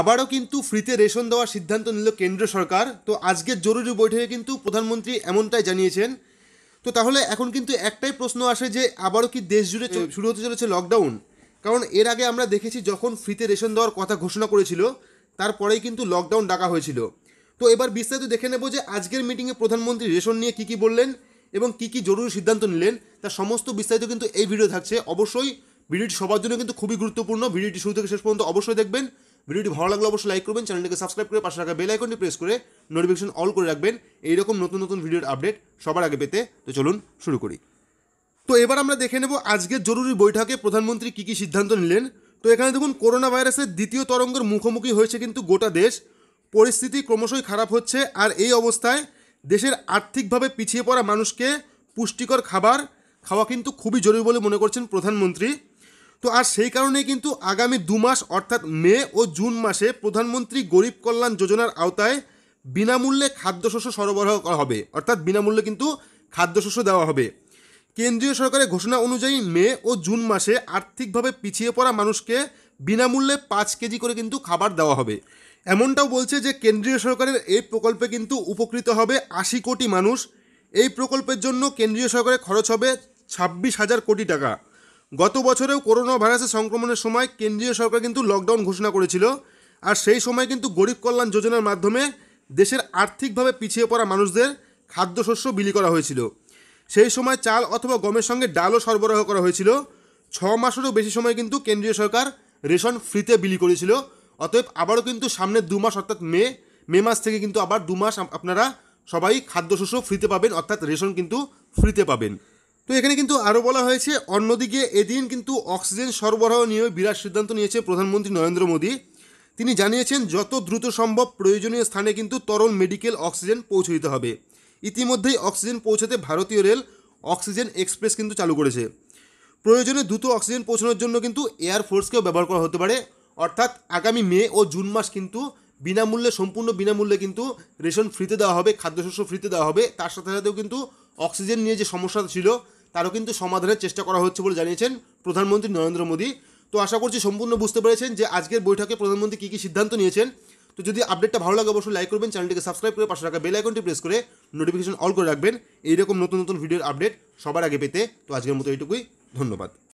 আবারও কিন্তু ফ্রিতে রেশন দেওয়ার সিদ্ধান্ত নিল কেন্দ্র সরকার তো আজকের জরুরি বৈঠকে কিন্তু প্রধানমন্ত্রী এমনটাই জানিয়েছেন তো তাহলে এখন কিন্তু একটাই প্রশ্ন আসে যে আবারও কি দেশ জুড়ে শুরু হতে চলেছে লকডাউন কারণ এর আগে আমরা দেখেছি যখন ফ্রিতে রেশন দেওয়ার কথা ঘোষণা করেছিল তারপরেই কিন্তু লকডাউন ডাকা হয়েছিল তো এবার বিস্তারিত দেখে নেব যে আজকের মিটিংয়ে প্রধানমন্ত্রী রেশন নিয়ে কী কী বললেন এবং কী কী জরুরি সিদ্ধান্ত নিলেন তার সমস্ত বিস্তারিত কিন্তু এই ভিডিও থাকছে অবশ্যই ভিডিওটি সবার জন্য কিন্তু খুবই গুরুত্বপূর্ণ ভিডিওটি শুরু থেকে শেষ পর্যন্ত অবশ্যই দেখবেন ভিডিওটি ভালো লাগলে অবশ্যই লাইক করবেন চ্যানেলটিকে সাবস্ক্রাইব করে পাশে রাখা বেল আইকনটি প্রেস করে নোটিফিকেশন অল করে রাখবেন এইরকম নতুন নতুন ভিডিওর আপডেট সবার আগে পেতে তো চলুন শুরু করি তো এবার আমরা দেখে নেব আজকের জরুরি বৈঠকে প্রধানমন্ত্রী কী কী সিদ্ধান্ত নিলেন তো এখানে দেখুন করোনা ভাইরাসের দ্বিতীয় তরঙ্গের মুখোমুখি হয়েছে কিন্তু গোটা দেশ পরিস্থিতি ক্রমশই খারাপ হচ্ছে আর এই অবস্থায় দেশের আর্থিকভাবে পিছিয়ে পড়া মানুষকে পুষ্টিকর খাবার খাওয়া কিন্তু খুবই জরুরি বলে মনে করছেন প্রধানমন্ত্রী তো আর সেই কারণে কিন্তু আগামী দু মাস অর্থাৎ মে ও জুন মাসে প্রধানমন্ত্রী গরিব কল্যাণ যোজনার আওতায় বিনামূল্যে খাদ্যশস্য সরবরাহ করা হবে অর্থাৎ বিনামূল্যে কিন্তু খাদ্যশস্য দেওয়া হবে কেন্দ্রীয় সরকারের ঘোষণা অনুযায়ী মে ও জুন মাসে আর্থিকভাবে পিছিয়ে পড়া মানুষকে বিনামূল্যে পাঁচ কেজি করে কিন্তু খাবার দেওয়া হবে এমনটাও বলছে যে কেন্দ্রীয় সরকারের এই প্রকল্পে কিন্তু উপকৃত হবে আশি কোটি মানুষ এই প্রকল্পের জন্য কেন্দ্রীয় সরকারে খরচ হবে ছাব্বিশ হাজার কোটি টাকা গত বছরেও করোনা ভাইরাসের সংক্রমণের সময় কেন্দ্রীয় সরকার কিন্তু লকডাউন ঘোষণা করেছিল আর সেই সময় কিন্তু গরিব কল্যাণ যোজনার মাধ্যমে দেশের আর্থিকভাবে পিছিয়ে পড়া মানুষদের খাদ্যশস্য বিলি করা হয়েছিল সেই সময় চাল অথবা গমের সঙ্গে ডালও সরবরাহ করা হয়েছিল ছ মাসেরও বেশি সময় কিন্তু কেন্দ্রীয় সরকার রেশন ফ্রিতে বিলি করেছিল অতএব আবারও কিন্তু সামনের দু মাস অর্থাৎ মে মে মাস থেকে কিন্তু আবার দু মাস আপনারা সবাই খাদ্যশস্য ফ্রিতে পাবেন অর্থাৎ রেশন কিন্তু ফ্রিতে পাবেন তো এখানে কিন্তু আরও বলা হয়েছে অন্যদিকে এদিন কিন্তু অক্সিজেন সরবরাহ নিয়ে বিরাট সিদ্ধান্ত নিয়েছে প্রধানমন্ত্রী নরেন্দ্র মোদী তিনি জানিয়েছেন যত দ্রুত সম্ভব প্রয়োজনীয় স্থানে কিন্তু তরল মেডিকেল অক্সিজেন পৌঁছে দিতে হবে ইতিমধ্যেই অক্সিজেন পৌঁছাতে ভারতীয় রেল অক্সিজেন এক্সপ্রেস কিন্তু চালু করেছে প্রয়োজনে দ্রুত অক্সিজেন পৌঁছানোর জন্য কিন্তু এয়ার ফোর্সকেও ব্যবহার করা হতে পারে অর্থাৎ আগামী মে ও জুন মাস কিন্তু বিনামূল্যে সম্পূর্ণ বিনামূল্যে কিন্তু রেশন ফ্রিতে দেওয়া হবে খাদ্যশস্য ফ্রিতে দেওয়া হবে তার সাথে সাথেও কিন্তু অক্সিজেন নিয়ে যে সমস্যা ছিল তারও কিন্তু সমাধানের চেষ্টা করা হচ্ছে বলে জানিয়েছেন প্রধানমন্ত্রী নরেন্দ্র মোদী তো আশা করছি সম্পূর্ণ বুঝতে পেরেছেন যে আজকের বৈঠকে প্রধানমন্ত্রী কী কী সিদ্ধান্ত নিয়েছেন তো যদি আপডেটটা ভালো লাগে অবশ্যই লাইক করবেন চ্যানেলটিকে সাবস্ক্রাইব করে পাশে রাখা বেল আইকনটি প্রেস করে নোটিফিকেশন অল করে রাখবেন এইরকম নতুন নতুন ভিডিওর আপডেট সবার আগে পেতে তো আজকের মতো এইটুকুই ধন্যবাদ